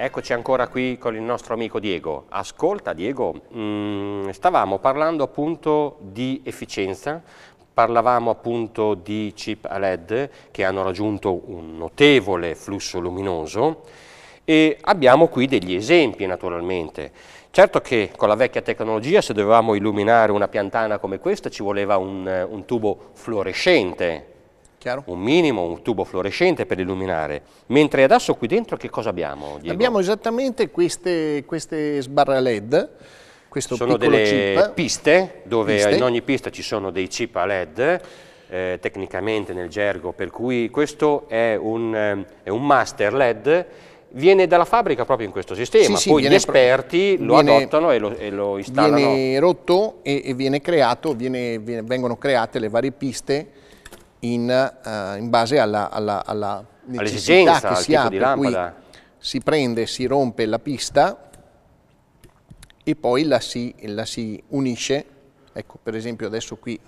eccoci ancora qui con il nostro amico Diego. Ascolta Diego, mh, mm, stavamo parlando appunto di efficienza, parlavamo appunto di chip a LED che hanno raggiunto un notevole flusso luminoso e abbiamo qui degli esempi naturalmente. Certo che con la vecchia tecnologia se dovevamo illuminare una piantana come questa ci voleva un, un tubo fluorescente, Chiaro. un minimo, un tubo fluorescente per illuminare. Mentre adesso qui dentro che cosa abbiamo? Diego? Abbiamo esattamente queste, queste sbarre LED. Questo sono delle chip. piste dove piste. in ogni pista ci sono dei chip a LED. Eh, tecnicamente nel gergo, per cui questo è un, eh, è un master LED viene dalla fabbrica proprio in questo sistema, sì, sì, poi gli esperti lo viene, adottano e lo, e lo, installano. Viene rotto e, e viene creato, viene, vengono create le varie piste in, uh, in base alla, alla, alla necessità che si ha, per cui si prende, si rompe la pista e poi la si, la si unisce. Ecco, per esempio adesso qui,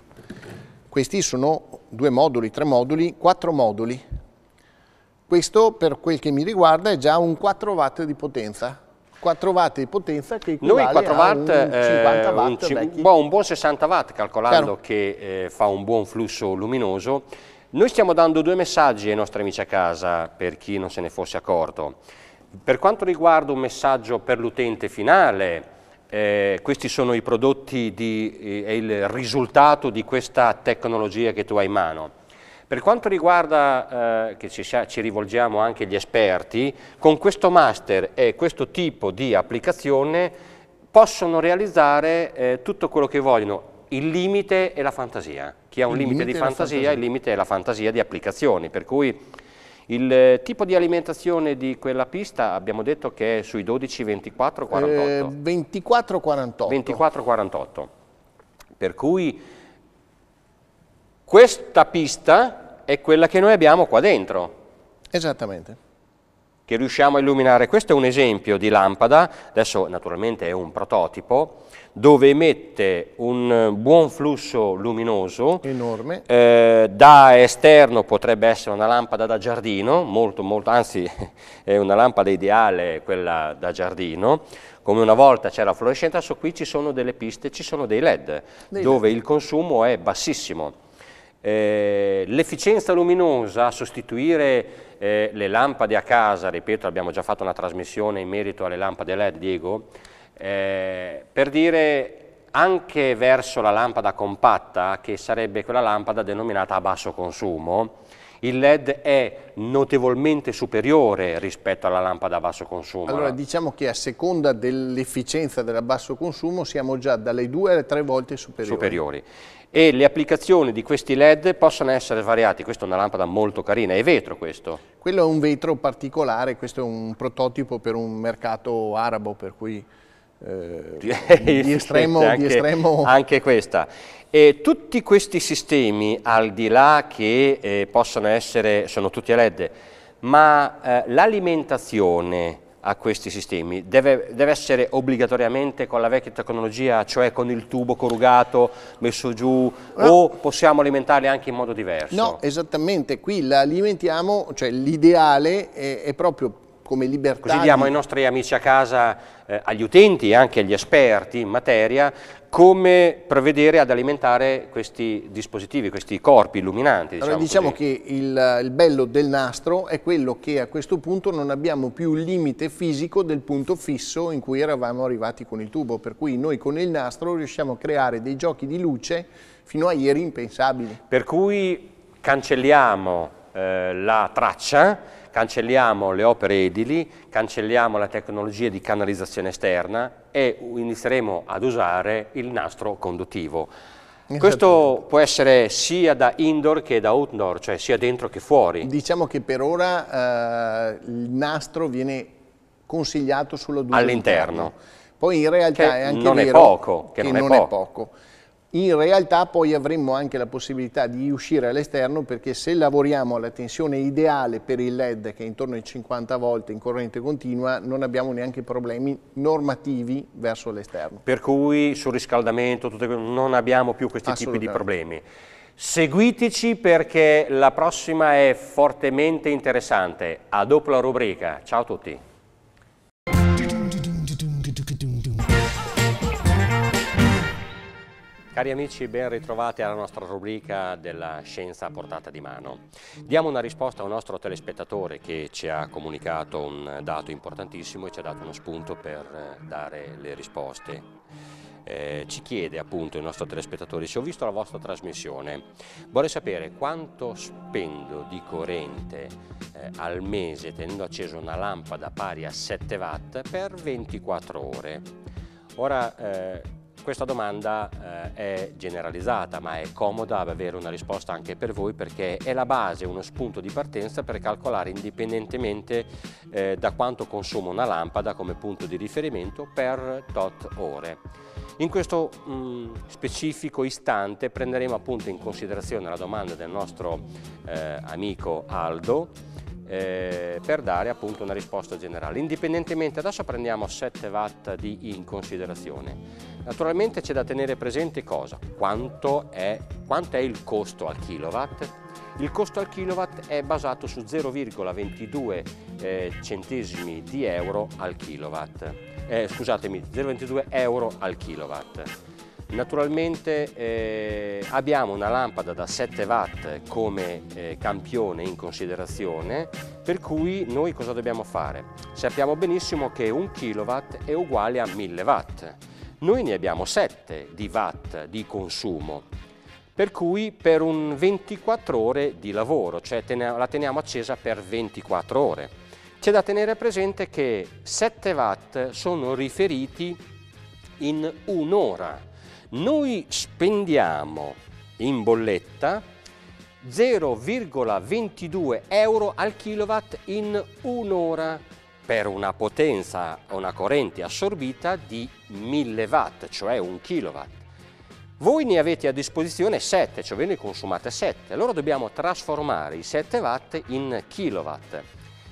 questi sono due moduli, tre moduli, quattro moduli. Questo, per quel che mi riguarda, è già un 4 watt di potenza, 4 watt di potenza che equivale Noi 4 watt, un 50 eh, watt un, boh, un, buon 60 watt calcolando Chiaro. che eh, fa un buon flusso luminoso. Noi stiamo dando due messaggi ai nostri amici a casa per chi non se ne fosse accorto. Per quanto riguarda un messaggio per l'utente finale, eh, questi sono i prodotti di, e eh, il risultato di questa tecnologia che tu hai in mano. Per quanto riguarda, eh, che ci, ci, rivolgiamo anche agli esperti, con questo master e questo tipo di applicazione possono realizzare eh, tutto quello che vogliono, il limite è la fantasia. Chi ha un limite, limite, di fantasia, fantasia, il limite è la fantasia di applicazioni, per cui il tipo di alimentazione di quella pista abbiamo detto che è sui 12, 24, 48. Eh, 24, 48. 24, 48. Per cui questa pista è quella che noi abbiamo qua dentro. Esattamente. Che riusciamo a illuminare. Questo è un esempio di lampada, adesso naturalmente è un prototipo, dove emette un buon flusso luminoso. Enorme. Eh, da esterno potrebbe essere una lampada da giardino, molto, molto, anzi è una lampada ideale quella da giardino. Come una volta c'era la fluorescenza, so qui ci sono delle piste, ci sono dei LED, dei dove LED. il consumo è bassissimo. Eh, l'efficienza luminosa a sostituire eh, le lampade a casa, ripeto abbiamo già fatto una trasmissione in merito alle lampade LED, Diego, eh, per dire anche verso la lampada compatta, che sarebbe quella lampada denominata a basso consumo, il LED è notevolmente superiore rispetto alla lampada a basso consumo. Allora diciamo che a seconda dell'efficienza del basso consumo siamo già dalle due alle tre volte superiori. superiori e le applicazioni di questi led possono essere variati, questa è una lampada molto carina, è vetro questo? Quello è un vetro particolare, questo è un prototipo per un mercato arabo, per cui eh, di, estremo, anche, di estremo... Anche questa. E tutti questi sistemi, al di là che eh, possono essere, sono tutti a led, ma eh, l'alimentazione a questi sistemi. Deve, deve, essere obbligatoriamente con la vecchia tecnologia, cioè con il tubo corrugato messo giù, no. o possiamo alimentarli anche in modo diverso? No, esattamente, qui la alimentiamo, cioè l'ideale è, è proprio come libertà. Così diamo di... ai nostri amici a casa, eh, agli utenti e anche agli esperti in materia, come provvedere ad alimentare questi dispositivi, questi corpi illuminanti. Diciamo, allora, diciamo, diciamo che il, il, bello del nastro è quello che a questo punto non abbiamo più il limite fisico del punto fisso in cui eravamo arrivati con il tubo, per cui noi con il nastro riusciamo a creare dei giochi di luce fino a ieri impensabili. Per cui cancelliamo eh, la traccia cancelliamo le opere edili, cancelliamo la tecnologia di canalizzazione esterna e inizieremo ad usare il nastro conduttivo. Questo può essere sia da indoor che da outdoor, cioè sia dentro che fuori. Diciamo che per ora eh, il nastro viene consigliato solo due all'interno. Poi in realtà che è anche non vero è poco, che, che non, è, poco. è poco in realtà poi avremmo anche la possibilità di uscire all'esterno perché se lavoriamo alla tensione ideale per il LED che è intorno ai 50 volt in corrente continua non abbiamo neanche problemi normativi verso l'esterno. Per cui sul riscaldamento tutte, non abbiamo più questi tipi di problemi. Seguiteci perché la prossima è fortemente interessante. A dopo la rubrica. Ciao a tutti. Cari amici, ben ritrovati alla nostra rubrica della scienza a portata di mano. Diamo una risposta a un nostro telespettatore che ci ha comunicato un dato importantissimo e ci ha dato uno spunto per eh, dare le risposte. Eh, ci chiede appunto il nostro telespettatore, se ho visto la vostra trasmissione, vorrei sapere quanto spendo di corrente eh, al mese tenendo accesa una lampada pari a 7 watt per 24 ore. Ora, eh, questa domanda eh, è generalizzata ma è comoda avere una risposta anche per voi perché è la base, uno spunto di partenza per calcolare indipendentemente eh, da quanto consuma una lampada come punto di riferimento per tot ore. In questo mh, mm, specifico istante prenderemo appunto in considerazione la domanda del nostro eh, amico Aldo eh, per dare appunto una risposta generale. Indipendentemente, adesso prendiamo 7 watt di in considerazione. Naturalmente c'è da tenere presente cosa? Quanto è, quanto è il costo al kilowatt? Il costo al kilowatt è basato su 0,22 eh, centesimi di euro al kilowatt, eh, scusatemi, 0,22 euro al kilowatt. Naturalmente eh, abbiamo una lampada da 7 watt come eh, campione in considerazione, per cui noi cosa dobbiamo fare? Sappiamo benissimo che un kilowatt è uguale a 1000 watt, noi ne abbiamo 7 di watt di consumo, per cui per un 24 ore di lavoro, cioè la teniamo accesa per 24 ore. C'è da tenere presente che 7 watt sono riferiti in un'ora. Noi spendiamo in bolletta 0,22 euro al kilowatt in un'ora per una potenza, una corrente assorbita di 1000 watt, cioè 1 kilowatt. Voi ne avete a disposizione 7, cioè ne consumate 7, allora dobbiamo trasformare i 7 watt in kilowatt.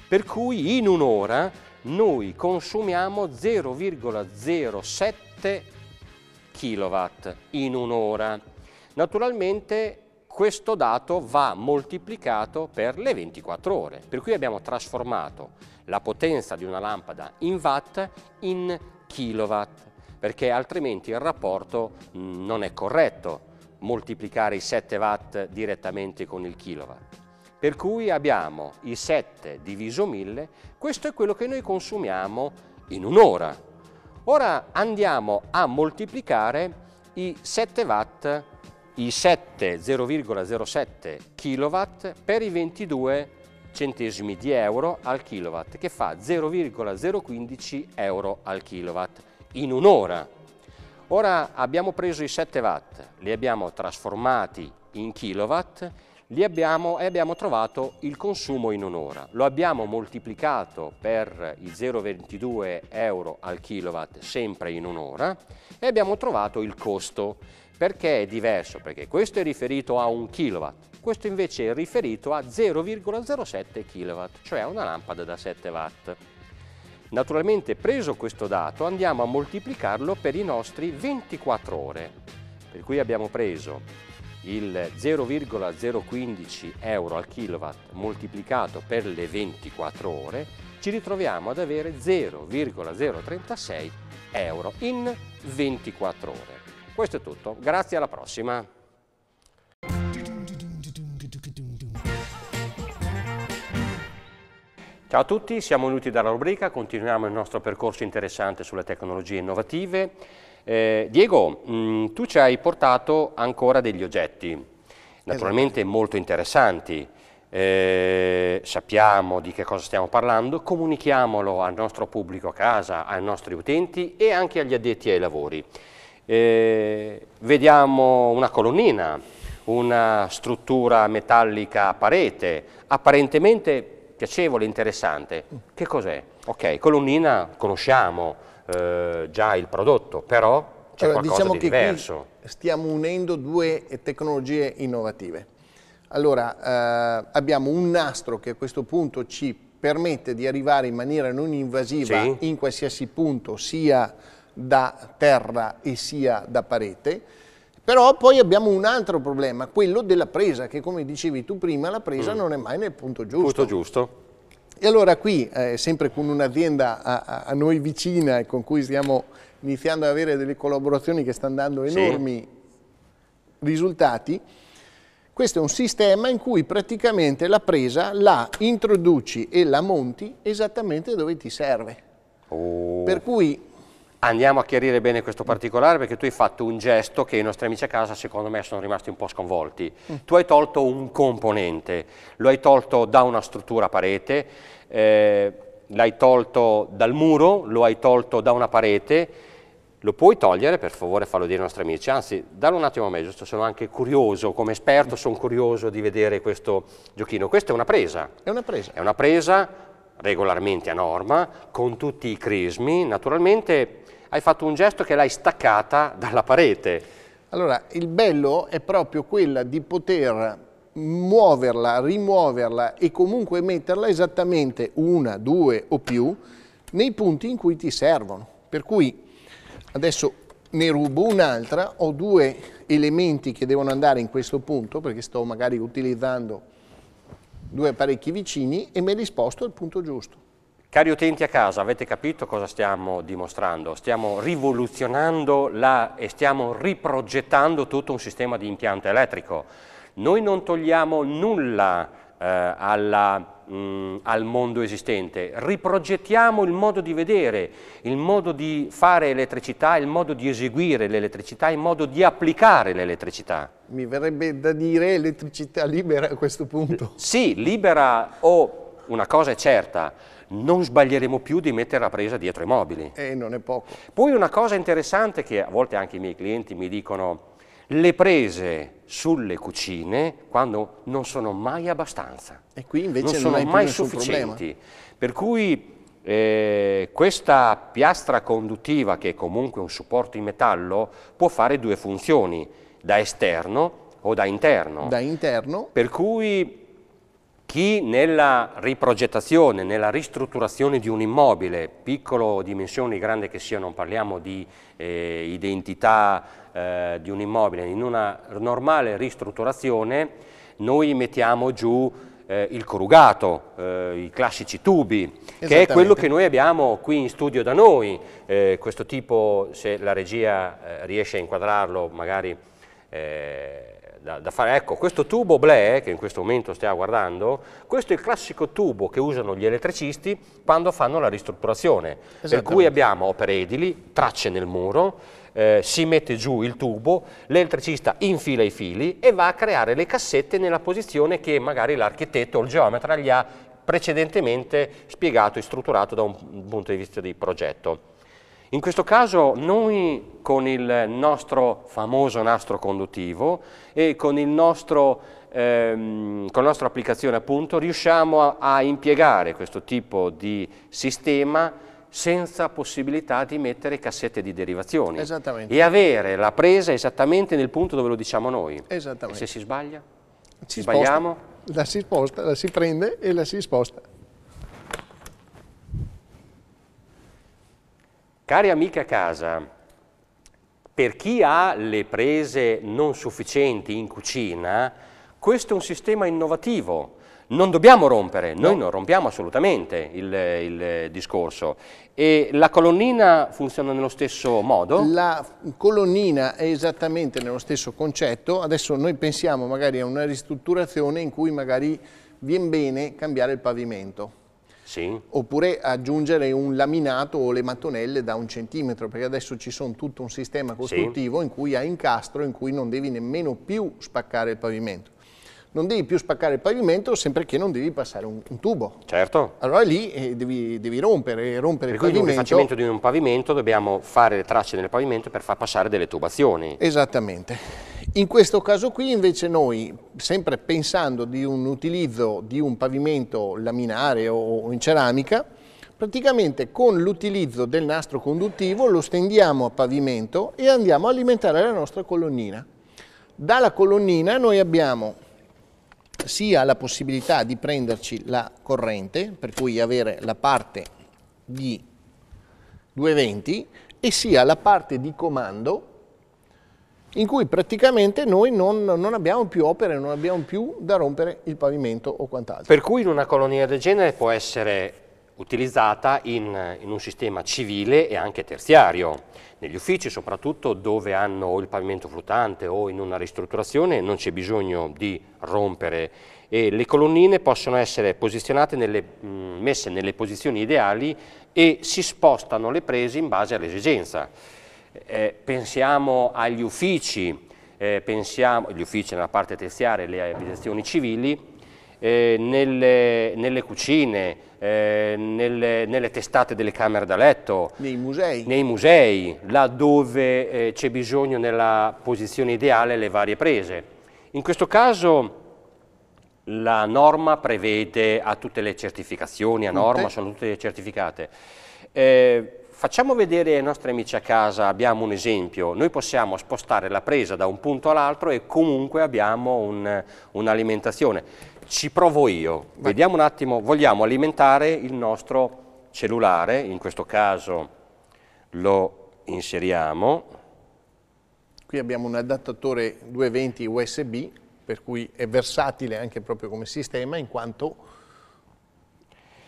per cui in un'ora noi consumiamo 0,07 kilowatt in un'ora. Naturalmente questo dato va moltiplicato per le 24 ore, per cui abbiamo trasformato la potenza di una lampada in watt in kilowatt perché altrimenti il rapporto mm, non è corretto moltiplicare i 7 watt direttamente con il kilowatt. Per cui abbiamo i 7 diviso 1000, questo è quello che noi consumiamo in un'ora. Ora andiamo a moltiplicare i 7 watt, i 7,07 0,07 kilowatt per i 22 centesimi di euro al kilowatt, che fa 0,015 euro al kilowatt in un'ora. Ora abbiamo preso i 7 watt, li abbiamo trasformati in kilowatt abbiamo, e abbiamo trovato il consumo in un'ora. Lo abbiamo moltiplicato per i 0,22 euro al kilowatt sempre in un'ora e abbiamo trovato il costo. Perché è diverso? Perché questo è riferito a 1 kilowatt, questo invece è riferito a 0,07 kilowatt, cioè a una lampada da 7 watt. Naturalmente preso questo dato andiamo a moltiplicarlo per i nostri 24 ore, per cui abbiamo preso il 0,015 euro al kilowatt moltiplicato per le 24 ore, ci ritroviamo ad avere 0,036 euro in 24 ore. Questo è tutto, grazie alla prossima! Ciao a tutti, siamo venuti dalla rubrica, continuiamo il nostro percorso interessante sulle tecnologie innovative. Eh, Diego, mh, mm, tu ci hai portato ancora degli oggetti, naturalmente esatto. molto interessanti. Eh, sappiamo di che cosa stiamo parlando, comunichiamolo al nostro pubblico a casa, ai nostri utenti e anche agli addetti ai lavori. Eh, vediamo una colonnina, una struttura metallica a parete, apparentemente piacevole, interessante. Che cos'è? Ok, colonnina conosciamo eh, già il prodotto, però c'è allora, qualcosa diciamo di diverso. stiamo unendo due tecnologie innovative. Allora, eh, abbiamo un nastro che a questo punto ci permette di arrivare in maniera non invasiva sì. in qualsiasi punto, sia da terra e sia da parete, però poi abbiamo un altro problema, quello della presa, che come dicevi tu prima, la presa mm. non è mai nel punto giusto. Punto giusto. E allora qui, eh, sempre con un'azienda a, a, noi vicina e con cui stiamo iniziando ad avere delle collaborazioni che stanno dando enormi sì. risultati, questo è un sistema in cui praticamente la presa la introduci e la monti esattamente dove ti serve. Oh. Per cui Andiamo a chiarire bene questo particolare perché tu hai fatto un gesto che i nostri amici a casa secondo me sono rimasti un po' sconvolti. Mm. Tu hai tolto un componente, lo hai tolto da una struttura parete, eh, l'hai tolto dal muro, lo hai tolto da una parete, lo puoi togliere, per favore fallo dire ai nostri amici, anzi dallo un attimo a me, giusto, sono anche curioso, come esperto sono curioso di vedere questo giochino. Questa è una presa. È una presa. È una presa regolarmente a norma, con tutti i crismi, naturalmente hai fatto un gesto che l'hai staccata dalla parete. Allora, il bello è proprio quella di poter muoverla, rimuoverla e comunque metterla esattamente una, due o più nei punti in cui ti servono. Per cui adesso ne rubo un'altra, ho due elementi che devono andare in questo punto perché sto magari utilizzando due apparecchi vicini e me li sposto al punto giusto. Cari utenti a casa, avete capito cosa stiamo dimostrando? Stiamo rivoluzionando la, e stiamo riprogettando tutto un sistema di impianto elettrico. Noi non togliamo nulla eh, alla mm, al mondo esistente, riprogettiamo il modo di vedere, il modo di fare elettricità, il modo di eseguire l'elettricità, il modo di applicare l'elettricità. Mi verrebbe da dire elettricità libera a questo punto. Sì, libera o una cosa è certa, non sbaglieremo più di mettere la presa dietro i mobili. E non è poco. Poi una cosa interessante che a volte anche i miei clienti mi dicono, le prese sulle cucine quando non sono mai abbastanza. E qui invece non, non sono mai sufficienti. Problema. Per cui eh, questa piastra conduttiva, che è comunque un supporto in metallo, può fare due funzioni, da esterno o da interno. Da interno. Per cui chi nella riprogettazione, nella ristrutturazione di un immobile, piccolo o dimensioni, grande che sia, non parliamo di eh, identità eh, di un immobile, in una normale ristrutturazione noi mettiamo giù eh, il corrugato, eh, i classici tubi, che è quello che noi abbiamo qui in studio da noi, eh, questo tipo, se la regia eh, riesce a inquadrarlo, magari... Eh, da, da fare. Ecco, questo tubo Ble, che in questo momento stiamo guardando, questo è il classico tubo che usano gli elettricisti quando fanno la ristrutturazione, per cui abbiamo opere edili, tracce nel muro, eh, si mette giù il tubo, l'elettricista infila i fili e va a creare le cassette nella posizione che magari l'architetto o il geometra gli ha precedentemente spiegato e strutturato da un punto di vista di progetto. In questo caso noi con il nostro famoso nastro conduttivo e con, nostro, ehm, con la nostra applicazione appunto riusciamo a, a, impiegare questo tipo di sistema senza possibilità di mettere cassette di derivazioni esattamente. e avere la presa esattamente nel punto dove lo diciamo noi. Esattamente. E se si sbaglia? Ci sbagliamo? Sposta. La si sposta, la si prende e la si sposta. Cari amiche a casa, per chi ha le prese non sufficienti in cucina, questo è un sistema innovativo. Non dobbiamo rompere, no. noi non rompiamo assolutamente il, il, discorso. E la colonnina funziona nello stesso modo? La colonnina è esattamente nello stesso concetto. Adesso noi pensiamo magari a una ristrutturazione in cui magari viene bene cambiare il pavimento sì. oppure aggiungere un laminato o le mattonelle da un centimetro, perché adesso ci sono tutto un sistema costruttivo sì. in cui hai incastro, in cui non devi nemmeno più spaccare il pavimento non devi più spaccare il pavimento sempre che non devi passare un, un tubo. Certo. Allora lì eh, devi, devi, rompere, rompere per il pavimento. Per cui rifacimento di un pavimento dobbiamo fare le tracce nel pavimento per far passare delle tubazioni. Esattamente. In questo caso qui invece noi, sempre pensando di un utilizzo di un pavimento laminare o in ceramica, praticamente con l'utilizzo del nastro conduttivo lo stendiamo a pavimento e andiamo a alimentare la nostra colonnina. Dalla colonnina noi abbiamo sia la possibilità di prenderci la corrente, per cui avere la parte di 220, e sia la parte di comando in cui praticamente noi non, non, abbiamo più opere, non abbiamo più da rompere il pavimento o quant'altro. Per cui in una colonia del genere può essere utilizzata in, in, un sistema civile e anche terziario. Negli uffici, soprattutto dove hanno il pavimento flutante o in una ristrutturazione, non c'è bisogno di rompere e le colonnine possono essere posizionate nelle, messe nelle posizioni ideali e si spostano le prese in base all'esigenza. Eh, eh pensiamo agli uffici, eh, pensiamo, gli uffici nella parte terziaria e le abitazioni civili, eh, nelle, nelle, cucine, eh, nelle, nelle, testate delle camere da letto. Nei musei. Nei musei, là dove eh, c'è bisogno nella posizione ideale le varie prese. In questo caso la norma prevede, a tutte le certificazioni, a norma, tutte. sono tutte certificate. Eh, facciamo vedere ai nostri amici a casa, abbiamo un esempio, noi possiamo spostare la presa da un punto all'altro e comunque abbiamo un'alimentazione. Un ci provo io. Vai. Vediamo un attimo, vogliamo alimentare il nostro cellulare, in questo caso lo inseriamo. Qui abbiamo un adattatore 220 USB, per cui è versatile anche proprio come sistema, in quanto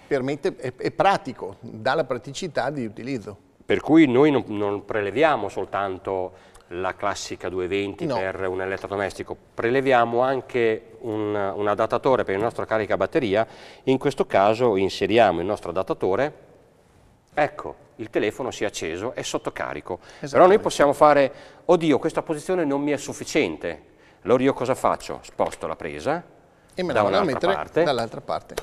permette, è, è pratico, dà la praticità di utilizzo. Per cui noi non, non preleviamo soltanto la classica 220 no. per un elettrodomestico, preleviamo anche un, un adattatore per il nostro caricabatteria, in questo caso inseriamo il nostro adattatore, ecco, il telefono si è acceso, è sotto carico. Però noi possiamo fare, oddio, questa posizione non mi è sufficiente. Allora io cosa faccio? Sposto la presa e me la da vado a mettere parte. dall'altra parte.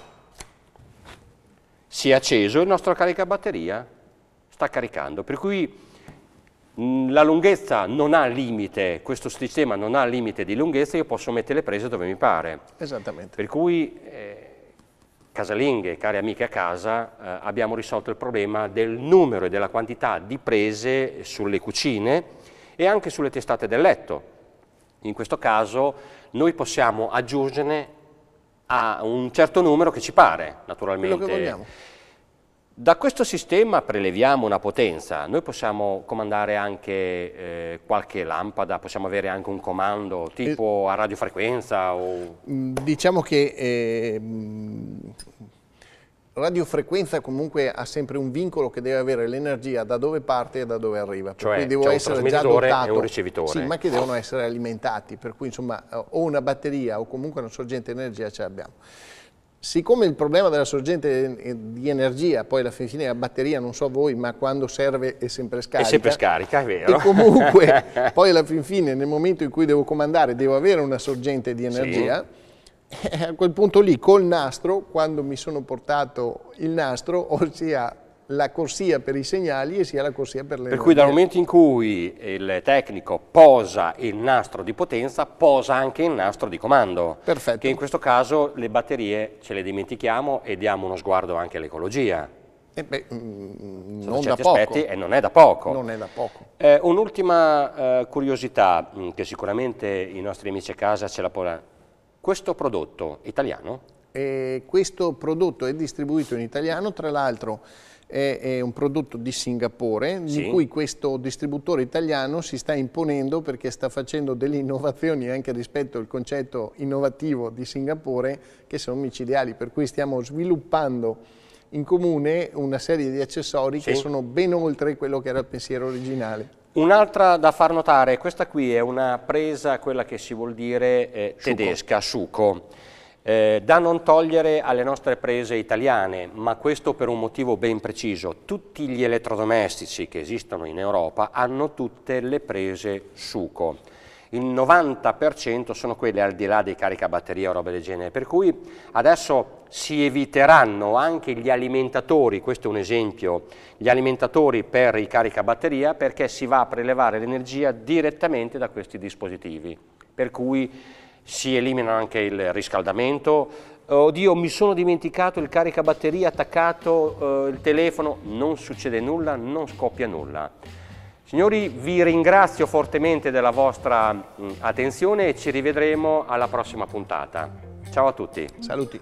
Si è acceso il nostro caricabatteria, sta caricando, per cui Mm, la lunghezza non ha limite, questo sistema non ha limite di lunghezza, io posso mettere le prese dove mi pare. Esattamente. Per cui, eh, casalinghe, care amiche a casa, eh, abbiamo risolto il problema del numero e della quantità di prese sulle cucine e anche sulle testate del letto. In questo caso noi possiamo aggiungerne a un certo numero che ci pare, naturalmente. Quello che vogliamo. Da questo sistema preleviamo una potenza, noi possiamo comandare anche eh, qualche lampada, possiamo avere anche un comando tipo eh, a radiofrequenza o... Mm, diciamo che eh, radiofrequenza comunque ha sempre un vincolo che deve avere l'energia da dove parte e da dove arriva. Per cioè, cui devo essere già dotato. e un ricevitore. Sì, ma che devono essere alimentati, per cui insomma eh, o una batteria o comunque una sorgente di energia ce l'abbiamo. Siccome il problema della sorgente di energia, poi alla fine la batteria, non so voi, ma quando serve è sempre scarica. È sempre scarica, è vero. E comunque, poi alla fin fine, nel momento in cui devo comandare, devo avere una sorgente di energia. Sì. Eh, a quel punto lì, col nastro, quando mi sono portato il nastro, ossia la corsia per i segnali e sia la corsia per le Per cui dal momento in cui il tecnico posa il nastro di potenza, posa anche il nastro di comando. Perfetto. Che in questo caso le batterie ce le dimentichiamo e diamo uno sguardo anche all'ecologia. Eh beh, mh, mm, mm, non da poco. Aspetti, e non è da poco. poco. Eh, Un'ultima eh, curiosità mh, mm, che sicuramente i nostri amici a casa ce la porranno. Questo prodotto italiano e questo prodotto è distribuito in italiano, tra l'altro è, è, un prodotto di Singapore, sì. di cui questo distributore italiano si sta imponendo perché sta facendo delle innovazioni anche rispetto al concetto innovativo di Singapore che sono micidiali, per cui stiamo sviluppando in comune una serie di accessori sì. che sono ben oltre quello che era il pensiero originale. Un'altra da far notare, questa qui è una presa, quella che si vuol dire eh, tedesca, suco. Eh, da non togliere alle nostre prese italiane, ma questo per un motivo ben preciso. Tutti gli elettrodomestici che esistono in Europa hanno tutte le prese suco. Il 90% sono quelle al di là dei caricabatterie o roba del genere, per cui adesso si eviteranno anche gli alimentatori, questo è un esempio, gli alimentatori per i caricabatteria perché si va a prelevare l'energia direttamente da questi dispositivi. Per cui si elimina anche il riscaldamento, eh, oddio mi sono dimenticato il caricabatteria attaccato, eh, il telefono, non succede nulla, non scoppia nulla. Signori vi ringrazio fortemente della vostra mh, mm, attenzione e ci rivedremo alla prossima puntata. Ciao a tutti. Saluti.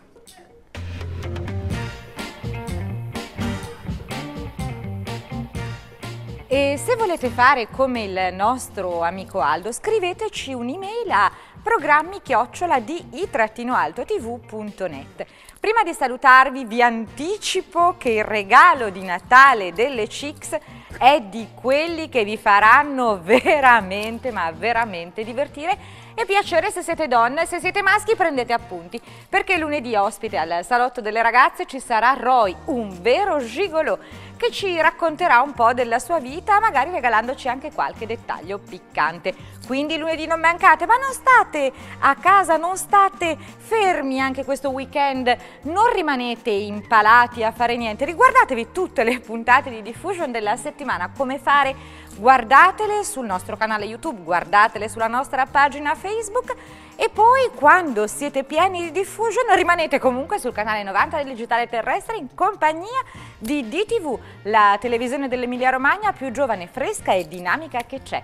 E se volete fare come il nostro amico Aldo, scriveteci un'email a programmi chiocciola di i altotvnet Prima di salutarvi vi anticipo che il regalo di Natale delle Chicks è di quelli che vi faranno veramente, ma veramente divertire e piacere se siete donne, se siete maschi prendete appunti, perché lunedì ospite al Salotto delle Ragazze ci sarà Roy, un vero gigolo, che ci racconterà un po' della sua vita, magari regalandoci anche qualche dettaglio piccante. Quindi lunedì non mancate, ma non state a casa, non state fermi anche questo weekend, non rimanete impalati a fare niente, riguardatevi tutte le puntate di diffusion della settimana, come fare guardatele sul nostro canale YouTube, guardatele sulla nostra pagina Facebook e poi quando siete pieni di diffusion rimanete comunque sul canale 90 del Digitale Terrestre in compagnia di DTV, la televisione dell'Emilia Romagna più giovane, fresca e dinamica che c'è.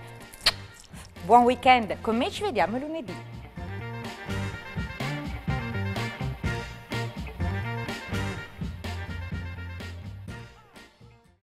Buon weekend, con me ci vediamo lunedì.